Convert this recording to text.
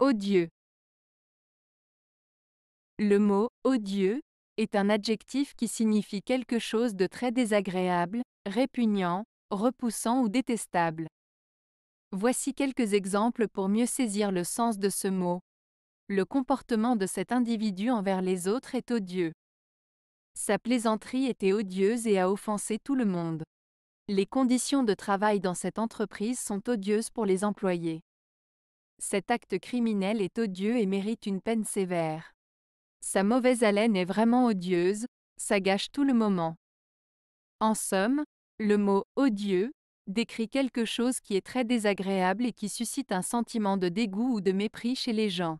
Odieux. Le mot odieux est un adjectif qui signifie quelque chose de très désagréable, répugnant, repoussant ou détestable. Voici quelques exemples pour mieux saisir le sens de ce mot. Le comportement de cet individu envers les autres est odieux. Sa plaisanterie était odieuse et a offensé tout le monde. Les conditions de travail dans cette entreprise sont odieuses pour les employés. Cet acte criminel est odieux et mérite une peine sévère. Sa mauvaise haleine est vraiment odieuse, ça gâche tout le moment. En somme, le mot odieux décrit quelque chose qui est très désagréable et qui suscite un sentiment de dégoût ou de mépris chez les gens.